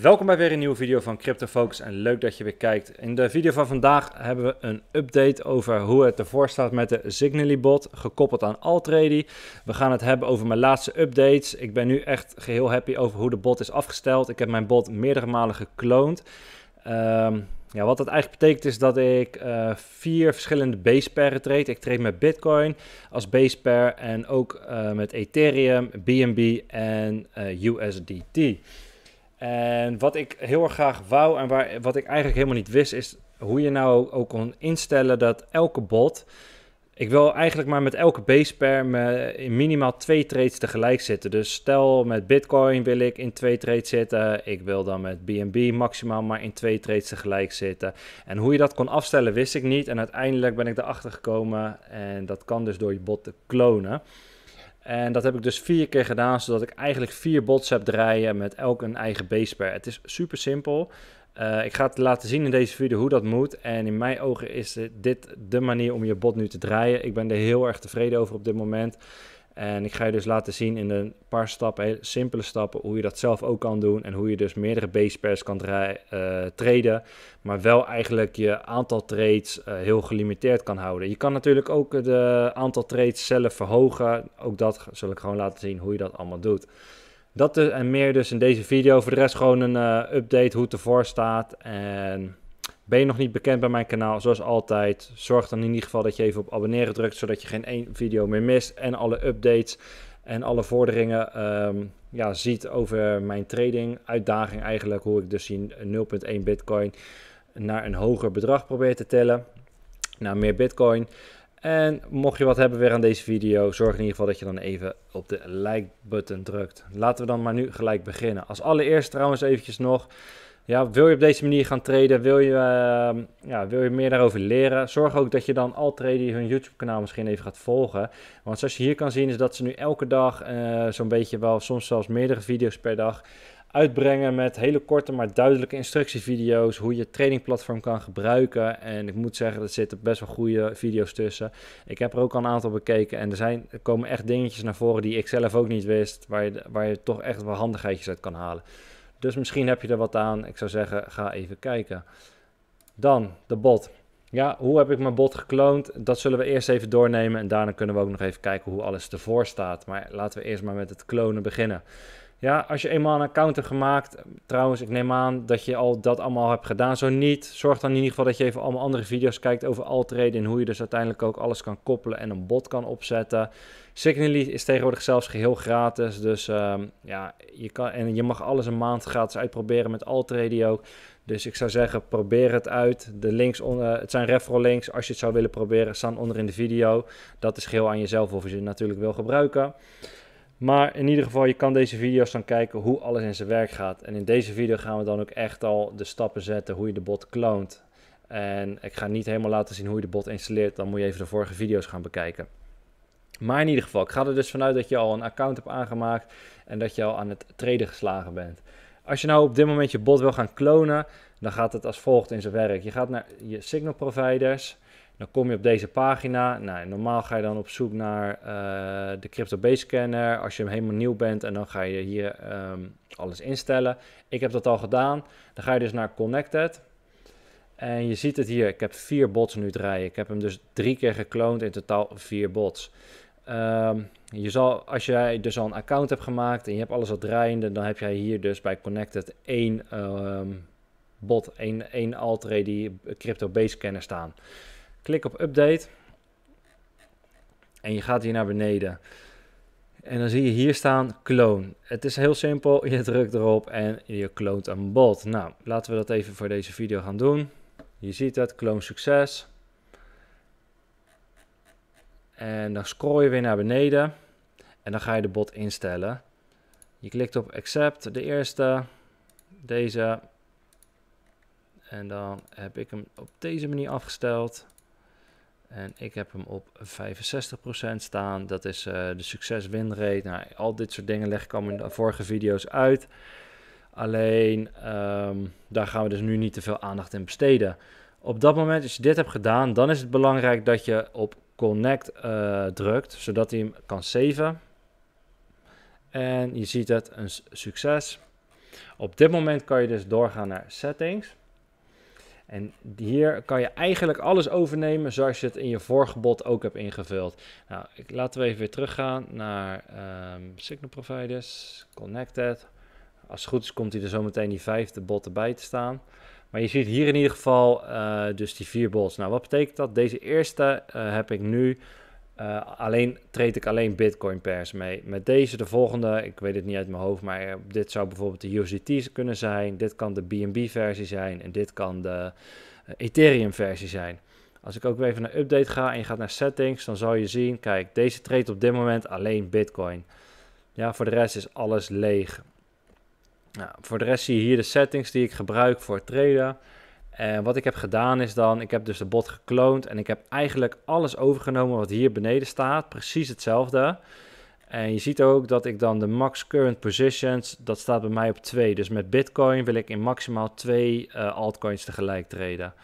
Welkom bij weer een nieuwe video van CryptoFocus en leuk dat je weer kijkt. In de video van vandaag hebben we een update over hoe het ervoor staat met de Signally bot, gekoppeld aan Altrady. We gaan het hebben over mijn laatste updates. Ik ben nu echt geheel happy over hoe de bot is afgesteld. Ik heb mijn bot meerdere malen gekloond. Ehm, ja, wat dat eigenlijk betekent is dat ik eh, vier verschillende base pairen trade. Ik trade met Bitcoin als base pair en ook eh, met Ethereum, BNB en eh, USDT. En wat ik heel erg graag wou en waar, wat ik eigenlijk helemaal niet wist, is hoe je nou ook kon instellen dat elke bot. Ik wil eigenlijk maar met elke base pair minimaal twee trades tegelijk zitten. Dus stel met Bitcoin wil ik in twee trades zitten. Ik wil dan met BNB maximaal maar in twee trades tegelijk zitten. En hoe je dat kon afstellen wist ik niet. En uiteindelijk ben ik erachter gekomen. En dat kan dus door je bot te klonen. En dat heb ik dus vier keer gedaan, zodat ik eigenlijk vier bots heb draaien met elk een eigen base pair. Het is super simpel. Eh, ik ga het laten zien in deze video hoe dat moet. En in mijn ogen is dit de manier om je bot nu te draaien. Ik ben er heel erg tevreden over op dit moment. En ik ga je dus laten zien in een paar stappen, simpele stappen, hoe je dat zelf ook kan doen. En hoe je dus meerdere base pairs kan uh, traden. Maar wel eigenlijk je aantal trades eh, heel gelimiteerd kan houden. Je kan natuurlijk ook het aantal trades zelf verhogen. Ook dat zal ik gewoon laten zien hoe je dat allemaal doet. Dat en meer dus in deze video. Voor de rest gewoon een eh, update hoe het ervoor staat. En ben je nog niet bekend bij mijn kanaal, zoals altijd, zorg dan in ieder geval dat je even op abonneren drukt, zodat je geen één video meer mist en alle updates en alle vorderingen ehm, ja, ziet over mijn trading uitdaging eigenlijk, hoe ik dus die 0.1 bitcoin naar een hoger bedrag probeer te tellen, naar meer bitcoin. En mocht je wat hebben weer aan deze video, zorg in ieder geval dat je dan even op de like button drukt. Laten we dan maar nu gelijk beginnen. Als allereerst trouwens eventjes nog ja, wil je op deze manier gaan traden? Wil je, ehm, ja, wil je meer daarover leren? Zorg ook dat je dan al traden hun YouTube-kanaal misschien even gaat volgen. Want zoals je hier kan zien, is dat ze nu elke dag eh, zo'n beetje wel, soms zelfs meerdere video's per dag uitbrengen met hele korte maar duidelijke instructievideo's hoe je trainingplatform kan gebruiken en ik moet zeggen er zitten best wel goede video's tussen. Ik heb er ook al een aantal bekeken en er, zijn, komen echt dingetjes naar voren die ik zelf ook niet wist waar je, waar je toch echt wel handigheidjes uit kan halen. Dus misschien heb je er wat aan. Ik zou zeggen, ga even kijken. Dan de bot. Ja, hoe heb ik mijn bot gekloond? Dat zullen we eerst even doornemen en daarna kunnen we ook nog even kijken hoe alles ervoor staat. Maar laten we eerst maar met het klonen beginnen. Ja, als je eenmaal een account hebt gemaakt, eh, trouwens, ik neem aan dat je al dat allemaal hebt gedaan. Zo niet, zorg dan in ieder geval dat je even allemaal andere video's kijkt over altreden en hoe je dus uiteindelijk ook alles kan koppelen en een bot kan opzetten. Signally is tegenwoordig zelfs geheel gratis, dus ehm, ja, je kan, en je mag alles een maand gratis uitproberen met altreden ook. Dus ik zou zeggen, probeer het uit. De links onder, eh, het zijn referral links, als je het zou willen proberen, staan onder in de video. Dat is geheel aan jezelf of je het natuurlijk wil gebruiken. Maar in ieder geval, je kan deze video's dan kijken hoe alles in zijn werk gaat. En in deze video gaan we dan ook echt al de stappen zetten hoe je de bot kloont. En ik ga niet helemaal laten zien hoe je de bot installeert. Dan moet je even de vorige video's gaan bekijken. Maar in ieder geval, ik ga er dus vanuit dat je al een account hebt aangemaakt en dat je al aan het treden geslagen bent. Als je nou op dit moment je bot wil gaan klonen, dan gaat het als volgt in zijn werk. Je gaat naar je signal providers. Dan kom je op deze pagina. Nou, normaal ga je dan op zoek naar eh, de Crypto Base Scanner als je hem helemaal nieuw bent. En dan ga je hier ehm, alles instellen. Ik heb dat al gedaan. Dan ga je dus naar Connected. En je ziet het hier. Ik heb vier bots nu draaien. Ik heb hem dus drie keer gekloond. In totaal vier bots. Ehm, je zal, als jij dus al een account hebt gemaakt en je hebt alles al draaiende, dan heb jij hier dus bij Connected één ehm, bot, één, één alt die Crypto Base Scanner staan. Klik op update. En je gaat hier naar beneden. En dan zie je hier staan clone. Het is heel simpel. Je drukt erop en je kloont een bot. Nou, laten we dat even voor deze video gaan doen. Je ziet het, clone succes. En dan scroll je weer naar beneden. En dan ga je de bot instellen. Je klikt op accept, de eerste. Deze. En dan heb ik hem op deze manier afgesteld. En ik heb hem op 65% staan. Dat is eh, de succes win rate. Nou, al dit soort dingen leg ik al in de vorige video's uit. Alleen ehm, daar gaan we dus nu niet te veel aandacht in besteden. Op dat moment, als je dit hebt gedaan, dan is het belangrijk dat je op connect eh, drukt, zodat hij hem kan saven. En je ziet het, een succes. Op dit moment kan je dus doorgaan naar settings. En hier kan je eigenlijk alles overnemen zoals je het in je vorige bot ook hebt ingevuld. Nou, ik, laten we even weer teruggaan naar ehm, Signal Providers, Connected. Als het goed is komt hij er zometeen die vijfde bot erbij te staan. Maar je ziet hier in ieder geval eh, dus die vier bots. Nou, wat betekent dat? Deze eerste eh, heb ik nu eh, alleen treed ik alleen Bitcoin pairs mee. Met deze, de volgende, ik weet het niet uit mijn hoofd, maar eh, dit zou bijvoorbeeld de UCT kunnen zijn. Dit kan de BNB versie zijn en dit kan de eh, Ethereum versie zijn. Als ik ook weer even naar update ga en je gaat naar settings, dan zal je zien, kijk, deze treedt op dit moment alleen Bitcoin. Ja, voor de rest is alles leeg. Nou, voor de rest zie je hier de settings die ik gebruik voor traden. En wat ik heb gedaan is dan, ik heb dus de bot gekloond en ik heb eigenlijk alles overgenomen wat hier beneden staat. Precies hetzelfde. En je ziet ook dat ik dan de max current positions, dat staat bij mij op 2. Dus met bitcoin wil ik in maximaal 2 eh, altcoins tegelijk treden.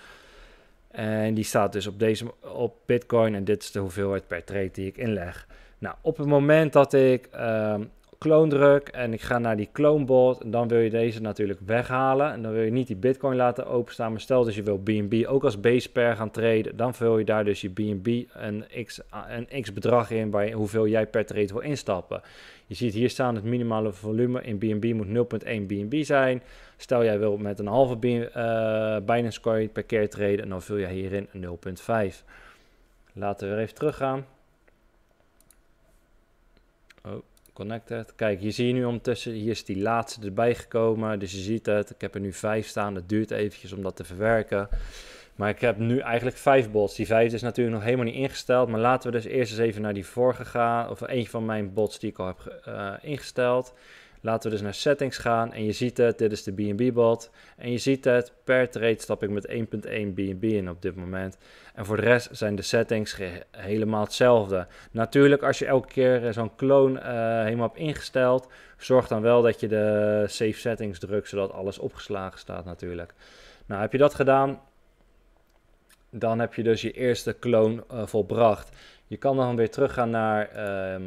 En die staat dus op, deze, op bitcoin en dit is de hoeveelheid per trade die ik inleg. Nou, op het moment dat ik ehm, kloondruk en ik ga naar die kloonbot. En dan wil je deze natuurlijk weghalen. En dan wil je niet die bitcoin laten openstaan. Maar stel dat dus je wil BNB ook als base pair gaan traden. Dan vul je daar dus je BNB een x, een x bedrag in bij hoeveel jij per trade wil instappen. Je ziet hier staan het minimale volume in BNB moet 0.1 BNB zijn. Stel jij wil met een halve eh, Binance coin per keer traden. En dan vul jij hierin 0.5. Laten we weer even teruggaan. Oh, Connected. Kijk, je ziet nu ondertussen, hier is die laatste erbij gekomen. Dus je ziet het, ik heb er nu vijf staan. Het duurt eventjes om dat te verwerken. Maar ik heb nu eigenlijk vijf bots. Die vijf is natuurlijk nog helemaal niet ingesteld. Maar laten we dus eerst eens even naar die vorige gaan. Of een van mijn bots die ik al heb eh, ingesteld. Laten we dus naar settings gaan en je ziet het, dit is de BNB bot. En je ziet het, per trade stap ik met 1.1 BNB in op dit moment. En voor de rest zijn de settings helemaal hetzelfde. Natuurlijk, als je elke keer eh, zo'n clone eh, helemaal hebt ingesteld, zorg dan wel dat je de save settings drukt, zodat alles opgeslagen staat natuurlijk. Nou, heb je dat gedaan, dan heb je dus je eerste clone eh, volbracht. Je kan dan weer teruggaan naar... Ehm,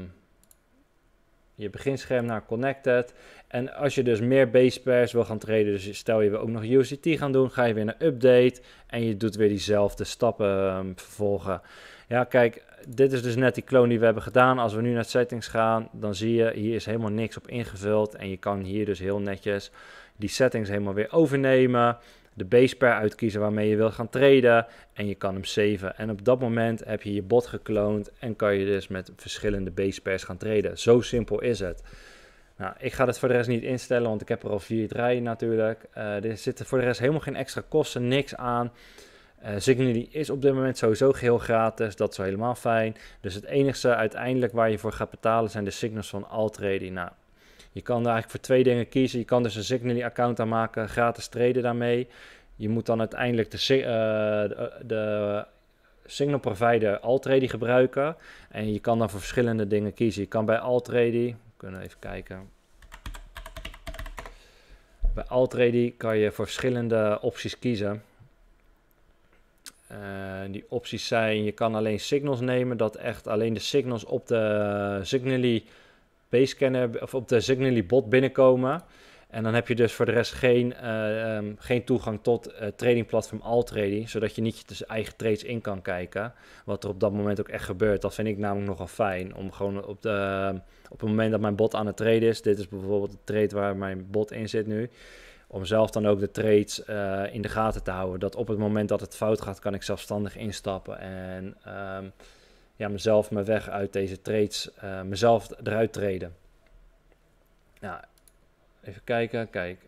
je beginscherm naar Connected. En als je dus meer base pairs wil gaan traden, dus stel je we ook nog UCT gaan doen, ga je weer naar update en je doet weer diezelfde stappen ehm, vervolgen. Ja, kijk, dit is dus net die clone die we hebben gedaan. Als we nu naar settings gaan, dan zie je hier is helemaal niks op ingevuld en je kan hier dus heel netjes die settings helemaal weer overnemen de base pair uitkiezen waarmee je wil gaan traden. En je kan hem saven. En op dat moment heb je je bot gekloond. En kan je dus met verschillende base pairs gaan traden. Zo simpel is het. Nou, ik ga het voor de rest niet instellen, want ik heb er al vier draaien natuurlijk. Uh, er zitten voor de rest helemaal geen extra kosten, niks aan. Uh, is op dit moment sowieso geheel gratis, dat is helemaal fijn. Dus het enige uiteindelijk waar je voor gaat betalen zijn de signals van Altrady. Nou, je kan er eigenlijk voor twee dingen kiezen. Je kan dus een Signally account aanmaken, gratis traden daarmee. Je moet dan uiteindelijk de, eh, eh, de, signal provider Altrady gebruiken. En je kan dan voor verschillende dingen kiezen. Je kan bij Altrady, we kunnen even kijken. Bij Altrady kan je voor verschillende opties kiezen. Eh, die opties zijn, je kan alleen signals nemen, dat echt alleen de signals op de Signally scanner of op de Signally bot binnenkomen. En dan heb je dus voor de rest geen, eh, ehm, geen toegang tot uh, tradingplatform Trading zodat je niet je dus eigen trades in kan kijken. Wat er op dat moment ook echt gebeurt. Dat vind ik namelijk nogal fijn. Om gewoon op, de, op het moment dat mijn bot aan het traden is, dit is bijvoorbeeld de trade waar mijn bot in zit nu. Om zelf dan ook de trades eh, in de gaten te houden. Dat op het moment dat het fout gaat, kan ik zelfstandig instappen en ehm, mijzelf mezelf mijn weg uit deze trades, eh, mezelf eruit treden. Ja, nou, even kijken, kijk,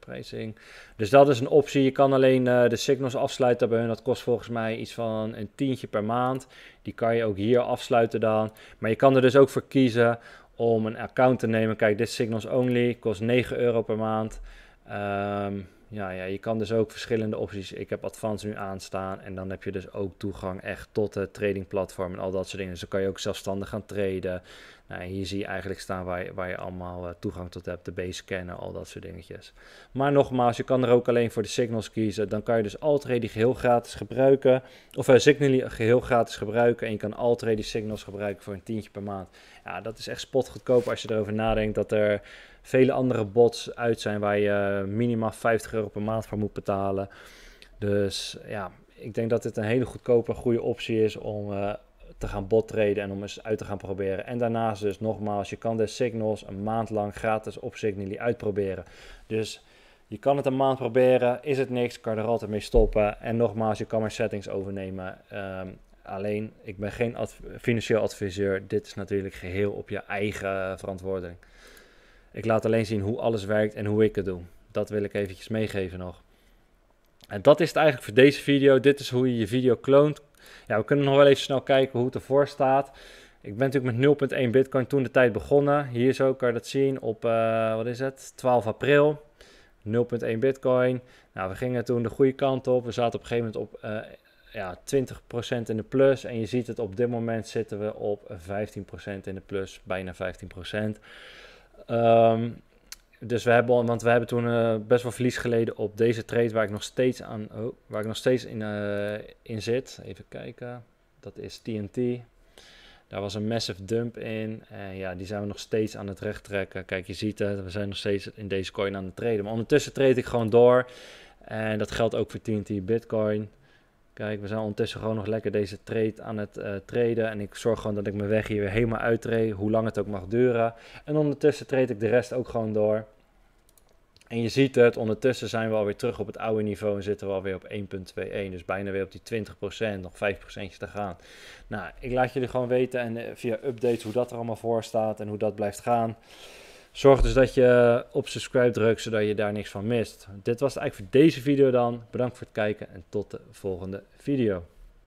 pricing. Dus dat is een optie. Je kan alleen eh, de signals afsluiten bij hun. Dat kost volgens mij iets van een tientje per maand. Die kan je ook hier afsluiten dan. Maar je kan er dus ook voor kiezen om een account te nemen. Kijk, dit signals only kost 9 euro per maand. Ehm, ja, ja, je kan dus ook verschillende opties. Ik heb Advanced nu aanstaan en dan heb je dus ook toegang echt tot het tradingplatform en al dat soort dingen. Dus dan kan je ook zelfstandig gaan traden. Nou, hier zie je eigenlijk staan waar je, waar je allemaal eh, toegang tot hebt, de base scannen, al dat soort dingetjes. Maar nogmaals, je kan er ook alleen voor de signals kiezen. Dan kan je dus alt geheel gratis gebruiken, of uh, eh, Signally geheel gratis gebruiken. En je kan alt signals gebruiken voor een tientje per maand. Ja, dat is echt spotgoedkoop als je erover nadenkt dat er vele andere bots uit zijn waar je eh, minimaal 50 euro per maand voor moet betalen. Dus ja, ik denk dat dit een hele goedkope, goede optie is om eh, te gaan bottraden en om eens uit te gaan proberen. En daarnaast dus nogmaals, je kan de signals een maand lang gratis op signalie uitproberen. Dus je kan het een maand proberen, is het niks, kan er altijd mee stoppen. En nogmaals, je kan mijn settings overnemen. Ehm, alleen, ik ben geen financieel adviseur. Dit is natuurlijk geheel op je eigen verantwoording. Ik laat alleen zien hoe alles werkt en hoe ik het doe. Dat wil ik eventjes meegeven nog. En dat is het eigenlijk voor deze video. Dit is hoe je je video kloont. Ja, we kunnen nog wel even snel kijken hoe het ervoor staat. Ik ben natuurlijk met 0.1 bitcoin toen de tijd begonnen. Hier zo kan je dat zien op, eh, wat is het, 12 april. 0.1 bitcoin. Nou, we gingen toen de goede kant op. We zaten op een gegeven moment op uh, ja, 20% in de plus. En je ziet het op dit moment zitten we op 15% in de plus. Bijna 15%. Ehm, dus we hebben, want we hebben toen eh, best wel verlies geleden op deze trade waar ik nog steeds aan, oh, waar ik nog steeds in, eh, in zit. Even kijken, dat is TNT. Daar was een massive dump in. En ja, die zijn we nog steeds aan het recht trekken. Kijk, je ziet het, we zijn nog steeds in deze coin aan het traden. Maar ondertussen trade ik gewoon door. En dat geldt ook voor TNT Bitcoin. Kijk, we zijn ondertussen gewoon nog lekker deze trade aan het uh, traden. En ik zorg gewoon dat ik mijn weg hier weer helemaal uittreed, hoe lang het ook mag duren. En ondertussen treed ik de rest ook gewoon door. En je ziet het, ondertussen zijn we alweer terug op het oude niveau en zitten we alweer op 1.21. Dus bijna weer op die 20%, nog 5% te gaan. Nou, ik laat jullie gewoon weten en eh, via updates hoe dat er allemaal voor staat en hoe dat blijft gaan. Zorg dus dat je eh, op subscribe drukt, zodat je daar niks van mist. Dit was het eigenlijk voor deze video dan. Bedankt voor het kijken en tot de volgende video.